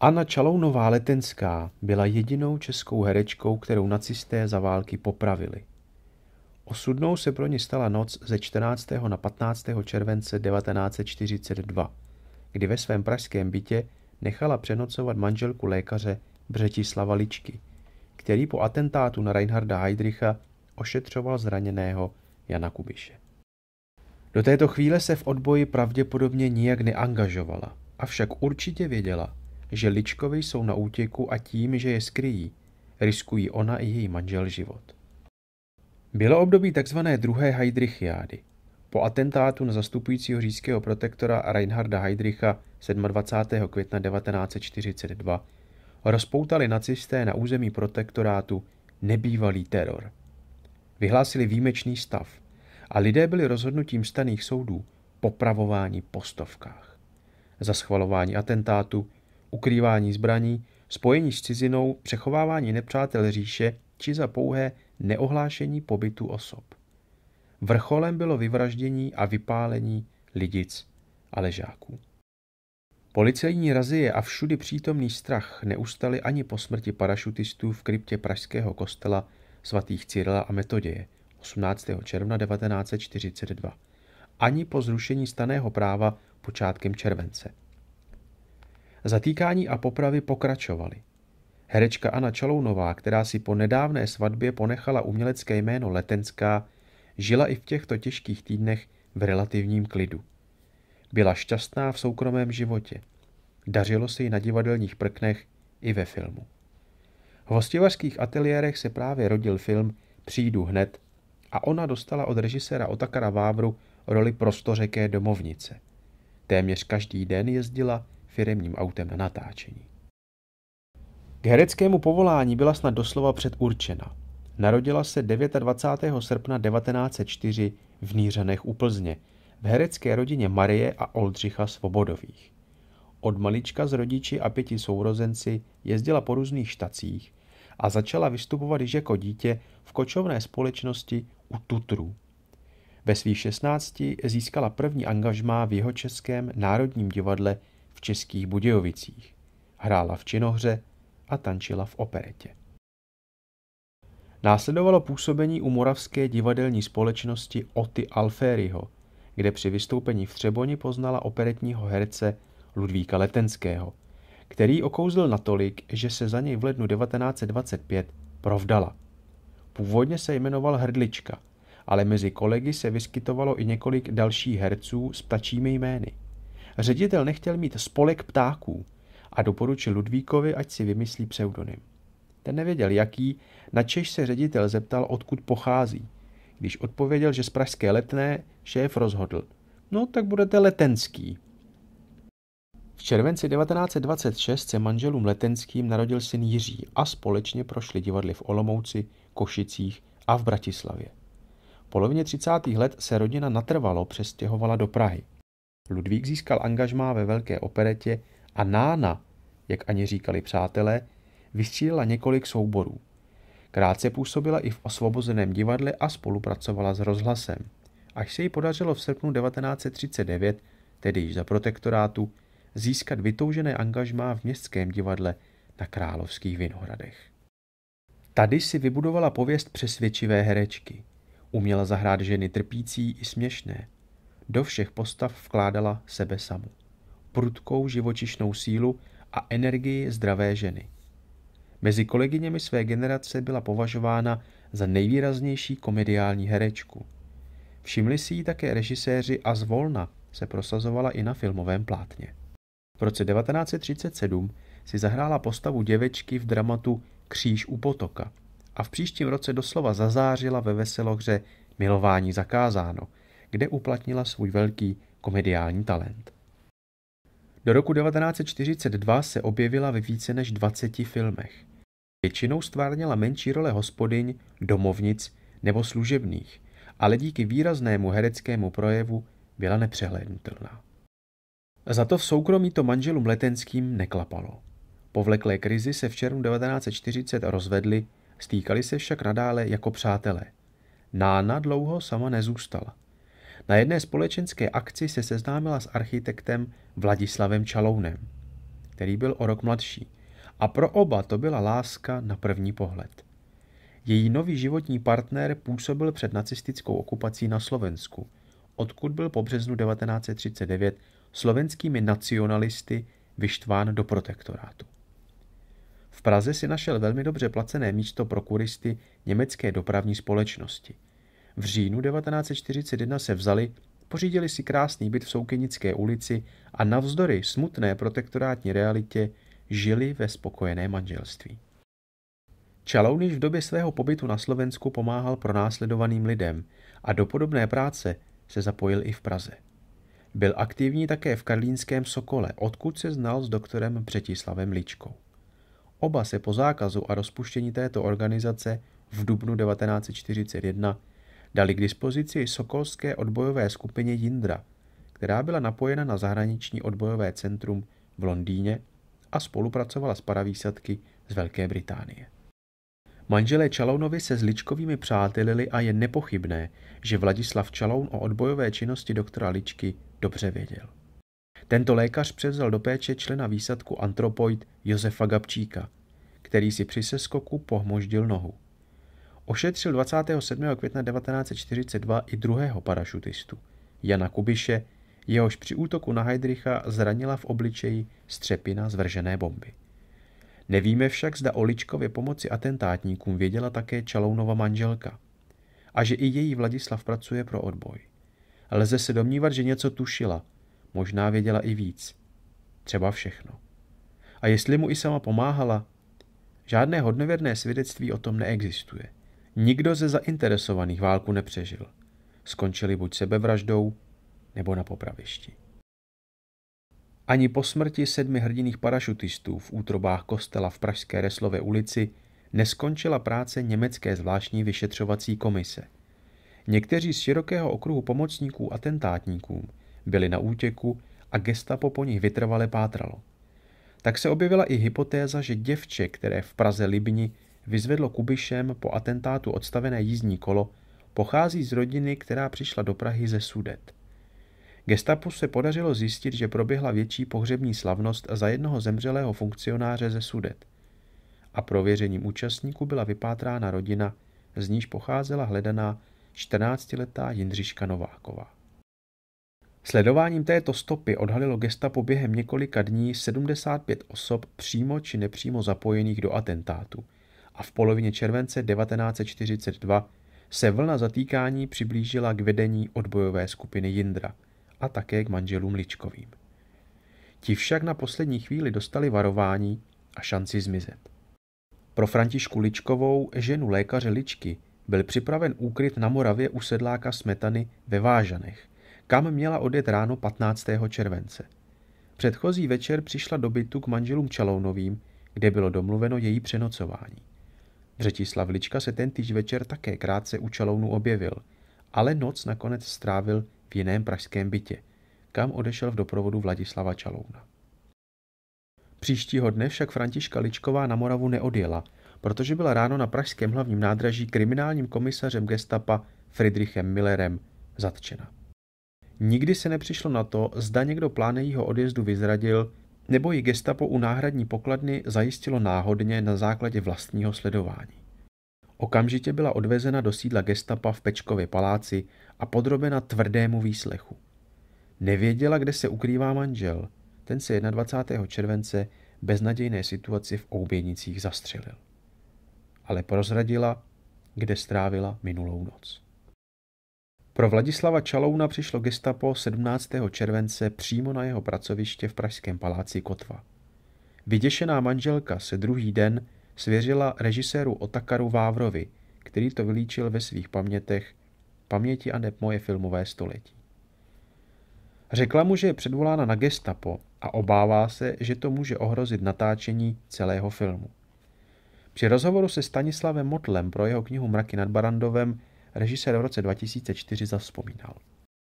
Anna Čalounová Letenská byla jedinou českou herečkou, kterou nacisté za války popravili. Osudnou se pro ně stala noc ze 14. na 15. července 1942, kdy ve svém pražském bytě nechala přenocovat manželku lékaře Břetislava Ličky, který po atentátu na Reinharda Heydricha ošetřoval zraněného Jana Kubiše. Do této chvíle se v odboji pravděpodobně nijak neangažovala, avšak určitě věděla, že Ličkovi jsou na útěku a tím, že je skryjí, riskují ona i její manžel život. Bylo období tzv. druhé Heidrichiády. Po atentátu na zastupujícího říjského protektora Reinharda Heidricha 27. května 1942 rozpoutali nacisté na území protektorátu nebývalý teror. Vyhlásili výjimečný stav a lidé byli rozhodnutím staných soudů popravováni po stovkách. Za schvalování atentátu ukrývání zbraní, spojení s cizinou, přechovávání nepřátel říše či za pouhé neohlášení pobytu osob. Vrcholem bylo vyvraždění a vypálení lidic a ležáků. Policejní razie a všudy přítomný strach neustaly ani po smrti parašutistů v kryptě pražského kostela svatých Cyrila a Metoděje 18. června 1942, ani po zrušení staného práva počátkem července. Zatýkání a popravy pokračovaly. Herečka Anna Čalounová, která si po nedávné svatbě ponechala umělecké jméno Letenská, žila i v těchto těžkých týdnech v relativním klidu. Byla šťastná v soukromém životě. Dařilo se jí na divadelních prknech i ve filmu. V hostivařských ateliérech se právě rodil film Přijdu hned a ona dostala od režiséra Otakara Vávru roli prostořeké domovnice. Téměř každý den jezdila firemním autem na natáčení. K hereckému povolání byla snad doslova předurčena. Narodila se 29. srpna 1904 v Nířanech u Plzně, v herecké rodině Marie a Oldřicha Svobodových. Od malička s rodiči a pěti sourozenci jezdila po různých štacích a začala vystupovat již jako dítě v kočovné společnosti u Tutru. Ve svých 16 získala první angažmá v jeho českém národním divadle v Českých Budějovicích. Hrála v činohře a tančila v operetě. Následovalo působení u moravské divadelní společnosti Oty Alfériho, kde při vystoupení v Třeboni poznala operetního herce Ludvíka Letenského, který okouzl natolik, že se za něj v lednu 1925 provdala. Původně se jmenoval Hrdlička, ale mezi kolegy se vyskytovalo i několik dalších herců s ptačími jmény – Ředitel nechtěl mít spolek ptáků a doporučil Ludvíkovi, ať si vymyslí pseudonym. Ten nevěděl, jaký, na Češ se ředitel zeptal, odkud pochází. Když odpověděl, že z pražské letné, šéf rozhodl. No, tak budete letenský. V červenci 1926 se manželům letenským narodil syn Jiří a společně prošli divadly v Olomouci, Košicích a v Bratislavě. V polovině 30. let se rodina natrvalo přestěhovala do Prahy – Ludvík získal angažmá ve velké operetě a Nána, jak ani říkali přátelé, vystřídala několik souborů. Krátce působila i v osvobozeném divadle a spolupracovala s rozhlasem. Až se jí podařilo v srpnu 1939, tedy již za protektorátu, získat vytoužené angažmá v městském divadle na Královských Vinohradech. Tady si vybudovala pověst přesvědčivé herečky. Uměla zahrát ženy trpící i směšné – do všech postav vkládala sebe samu, prudkou živočišnou sílu a energii zdravé ženy. Mezi kolegyněmi své generace byla považována za nejvýraznější komediální herečku. Všimli si ji také režiséři a zvolna se prosazovala i na filmovém plátně. V roce 1937 si zahrála postavu děvečky v dramatu Kříž u potoka a v příštím roce doslova zazářila ve veselohře Milování zakázáno, kde uplatnila svůj velký komediální talent. Do roku 1942 se objevila ve více než 20 filmech. Většinou stvárnila menší role hospodyň, domovnic nebo služebných, ale díky výraznému hereckému projevu byla nepřehlédnutelná. Za to v soukromí to manželům letenským neklapalo. Po vleklé krizi se v červnu 1940 rozvedli, stýkali se však nadále jako přátelé. Nána dlouho sama nezůstala – na jedné společenské akci se seznámila s architektem Vladislavem Čalounem, který byl o rok mladší. A pro oba to byla láska na první pohled. Její nový životní partner působil před nacistickou okupací na Slovensku, odkud byl po březnu 1939 slovenskými nacionalisty vyštván do protektorátu. V Praze si našel velmi dobře placené místo prokuristy německé dopravní společnosti – v říjnu 1941 se vzali, pořídili si krásný byt v Soukenické ulici a navzdory smutné protektorátní realitě žili ve spokojené manželství. Čaloun již v době svého pobytu na Slovensku pomáhal pronásledovaným lidem a do podobné práce se zapojil i v Praze. Byl aktivní také v Karlínském Sokole, odkud se znal s doktorem Přetislavem Ličkou. Oba se po zákazu a rozpuštění této organizace v dubnu 1941 dali k dispozici Sokolské odbojové skupině Jindra, která byla napojena na zahraniční odbojové centrum v Londýně a spolupracovala s paravýsadky z Velké Británie. Manželé Čalounovi se s Ličkovými přátelili a je nepochybné, že Vladislav Čaloun o odbojové činnosti doktora Ličky dobře věděl. Tento lékař převzal do péče člena výsadku antropoid Josefa Gabčíka, který si při seskoku pohmoždil nohu ošetřil 27. května 1942 i druhého parašutistu, Jana Kubiše, jehož při útoku na Heidricha zranila v obličeji střepina zvržené bomby. Nevíme však, zda o Ličkově pomoci atentátníkům věděla také Čalounova manželka a že i její Vladislav pracuje pro odboj. Lze se domnívat, že něco tušila, možná věděla i víc. Třeba všechno. A jestli mu i sama pomáhala, žádné hodnověrné svědectví o tom neexistuje. Nikdo ze zainteresovaných válku nepřežil. Skončili buď sebevraždou, nebo na popravišti. Ani po smrti sedmi hrdiných parašutistů v útrobách kostela v Pražské Reslové ulici neskončila práce německé zvláštní vyšetřovací komise. Někteří z širokého okruhu pomocníků a tentátníků byli na útěku a gestapo po nich vytrvale pátralo. Tak se objevila i hypotéza, že děvče, které v Praze Libni vyzvedlo Kubišem po atentátu odstavené jízdní kolo, pochází z rodiny, která přišla do Prahy ze Sudet. Gestapu se podařilo zjistit, že proběhla větší pohřební slavnost za jednoho zemřelého funkcionáře ze Sudet. A prověřením účastníků byla vypátrána rodina, z níž pocházela hledaná 14-letá Jindřiška Nováková. Sledováním této stopy odhalilo gestapo během několika dní 75 osob přímo či nepřímo zapojených do atentátu – a v polovině července 1942 se vlna zatýkání přiblížila k vedení odbojové skupiny Jindra a také k manželům Ličkovým. Ti však na poslední chvíli dostali varování a šanci zmizet. Pro Františku Ličkovou, ženu lékaře Ličky, byl připraven úkryt na Moravě u sedláka Smetany ve Vážanech, kam měla odjet ráno 15. července. Předchozí večer přišla do bytu k manželům Čalounovým, kde bylo domluveno její přenocování. Břetislav Lička se ten týž večer také krátce u čalounu objevil, ale noc nakonec strávil v jiném pražském bytě, kam odešel v doprovodu Vladislava Čalouna. Příštího dne však Františka Ličková na Moravu neodjela, protože byla ráno na pražském hlavním nádraží kriminálním komisařem gestapa Friedrichem Millerem zatčena. Nikdy se nepřišlo na to, zda někdo plán jeho odjezdu vyzradil nebo ji gestapo u náhradní pokladny zajistilo náhodně na základě vlastního sledování. Okamžitě byla odvezena do sídla gestapa v Pečkově paláci a podrobena tvrdému výslechu. Nevěděla, kde se ukrývá manžel. Ten se 21. července beznadějné situaci v Oubějnicích zastřelil. Ale prozradila, kde strávila minulou noc. Pro Vladislava Čalouna přišlo gestapo 17. července přímo na jeho pracoviště v Pražském paláci Kotva. Vyděšená manželka se druhý den svěřila režiséru Otakaru Vávrovi, který to vylíčil ve svých pamětech Paměti a neb moje filmové století. Řekla mu, že je předvolána na gestapo a obává se, že to může ohrozit natáčení celého filmu. Při rozhovoru se Stanislavem Motlem pro jeho knihu Mraky nad Barandovem režisér v roce 2004 zavzpomínal.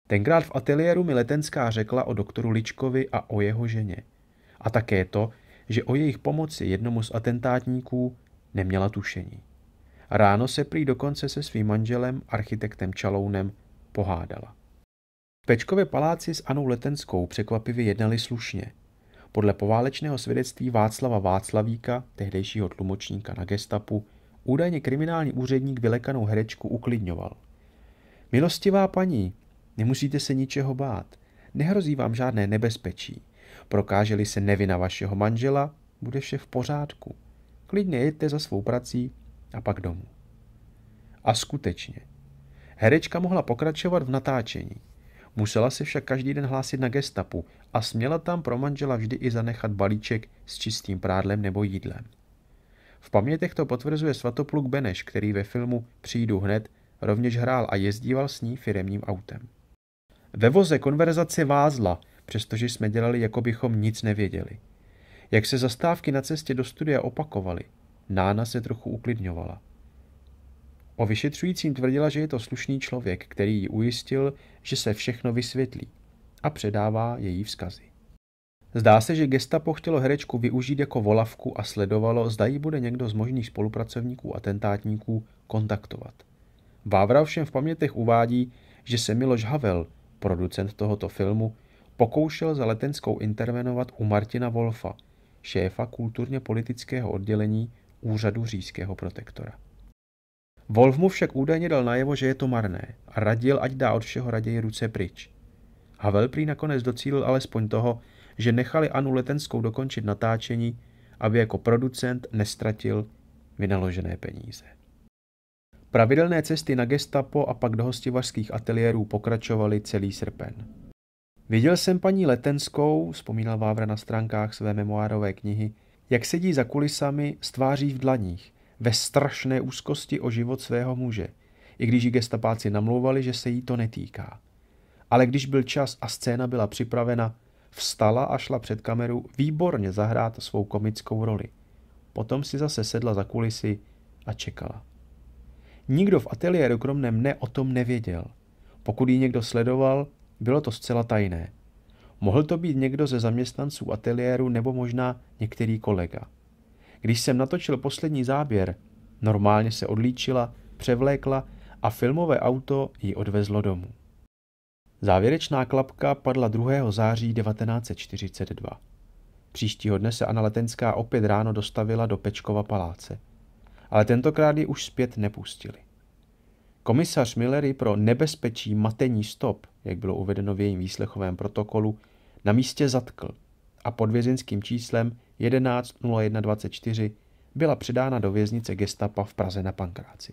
Tenkrát v ateliéru mi letenská řekla o doktoru Ličkovi a o jeho ženě. A také to, že o jejich pomoci jednomu z atentátníků neměla tušení. Ráno se prý dokonce se svým manželem, architektem Čalounem, pohádala. V Pečkově paláci s Anou Letenskou překvapivě jednali slušně. Podle poválečného svědectví Václava Václavíka, tehdejšího tlumočníka na gestapu, Údajně kriminální úředník vylekanou herečku uklidňoval. Milostivá paní, nemusíte se ničeho bát. Nehrozí vám žádné nebezpečí. Prokáželi se nevina vašeho manžela, bude vše v pořádku. Klidně jeďte za svou prací a pak domů. A skutečně. Herečka mohla pokračovat v natáčení. Musela se však každý den hlásit na gestapu a směla tam pro manžela vždy i zanechat balíček s čistým prádlem nebo jídlem. V pamětech to potvrzuje svatopluk Beneš, který ve filmu Přijdu hned rovněž hrál a jezdíval s ní firemním autem. Ve voze konverzace vázla, přestože jsme dělali, jako bychom nic nevěděli. Jak se zastávky na cestě do studia opakovaly, Nána se trochu uklidňovala. O vyšetřujícím tvrdila, že je to slušný člověk, který ji ujistil, že se všechno vysvětlí a předává její vzkazy. Zdá se, že gestapo chtělo herečku využít jako volavku a sledovalo, zda ji bude někdo z možných spolupracovníků atentátníků kontaktovat. Vávra všem v pamětech uvádí, že se Miloš Havel, producent tohoto filmu, pokoušel za letenskou intervenovat u Martina Wolfa, šéfa kulturně-politického oddělení úřadu říjského protektora. Wolf mu však údajně dal najevo, že je to marné a radil, ať dá od všeho raději ruce pryč. Havel prý nakonec docílil alespoň toho, že nechali Anu Letenskou dokončit natáčení, aby jako producent nestratil vynaložené peníze. Pravidelné cesty na gestapo a pak do hostivařských ateliérů pokračovaly celý srpen. Viděl jsem paní Letenskou, vzpomínal Vávra na stránkách své memoárové knihy, jak sedí za kulisami s tváří v dlaních, ve strašné úzkosti o život svého muže, i když ji gestapáci namlouvali, že se jí to netýká. Ale když byl čas a scéna byla připravena, Vstala a šla před kameru výborně zahrát svou komickou roli. Potom si zase sedla za kulisy a čekala. Nikdo v ateliéru kromě mne o tom nevěděl. Pokud ji někdo sledoval, bylo to zcela tajné. Mohl to být někdo ze zaměstnanců ateliéru nebo možná některý kolega. Když jsem natočil poslední záběr, normálně se odlíčila, převlékla a filmové auto ji odvezlo domů. Závěrečná klapka padla 2. září 1942. Příštího dne se Anna Letenská opět ráno dostavila do Pečkova paláce. Ale tentokrát ji už zpět nepustili. Komisař Millery pro nebezpečí matení stop, jak bylo uvedeno v jejím výslechovém protokolu, na místě zatkl a pod vězinským číslem 11.01.24 byla předána do věznice gestapa v Praze na Pankráci.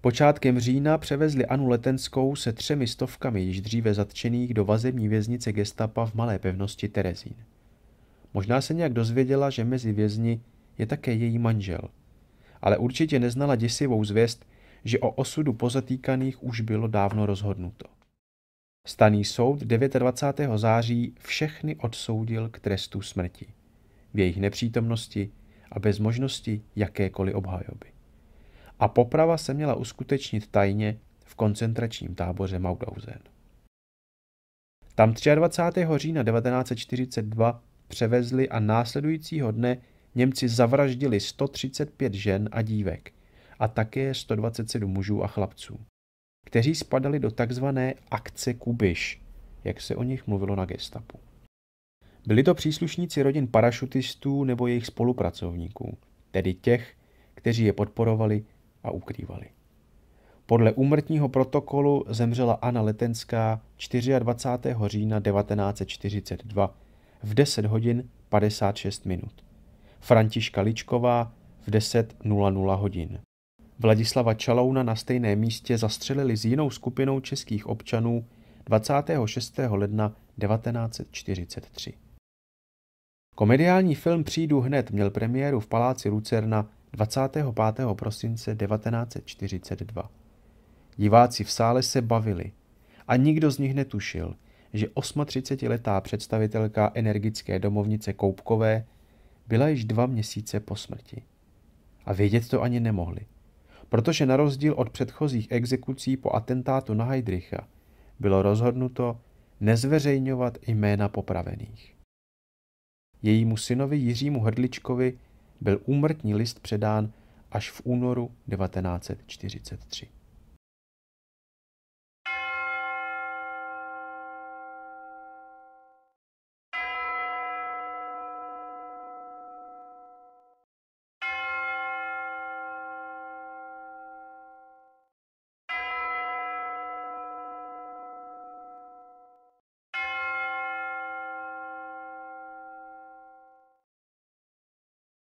Počátkem října převezli Anu Letenskou se třemi stovkami již dříve zatčených do vazební věznice gestapa v malé pevnosti Terezín. Možná se nějak dozvěděla, že mezi vězni je také její manžel, ale určitě neznala děsivou zvěst, že o osudu pozatýkaných už bylo dávno rozhodnuto. Staný soud 29. září všechny odsoudil k trestu smrti. V jejich nepřítomnosti a bez možnosti jakékoliv obhajoby a poprava se měla uskutečnit tajně v koncentračním táboře Mauthausen. Tam 23. října 1942 převezli a následujícího dne Němci zavraždili 135 žen a dívek a také 127 mužů a chlapců, kteří spadali do takzvané akce Kubiš, jak se o nich mluvilo na gestapu. Byli to příslušníci rodin parašutistů nebo jejich spolupracovníků, tedy těch, kteří je podporovali a ukrývali. Podle úmrtního protokolu zemřela Anna Letenská 24. října 1942 v 10 hodin 56 minut. Františka Ličková v 10.00 hodin. Vladislava Čalouna na stejné místě zastřelili s jinou skupinou českých občanů 26. ledna 1943. Komediální film Přijdu hned měl premiéru v Paláci Lucerna 25. prosince 1942. Diváci v sále se bavili a nikdo z nich netušil, že 38-letá představitelka energické domovnice Koupkové byla již dva měsíce po smrti. A vědět to ani nemohli, protože na rozdíl od předchozích exekucí po atentátu na Heidricha bylo rozhodnuto nezveřejňovat jména popravených. Jejímu synovi Jiřímu Hrdličkovi byl úmrtní list předán až v únoru 1943.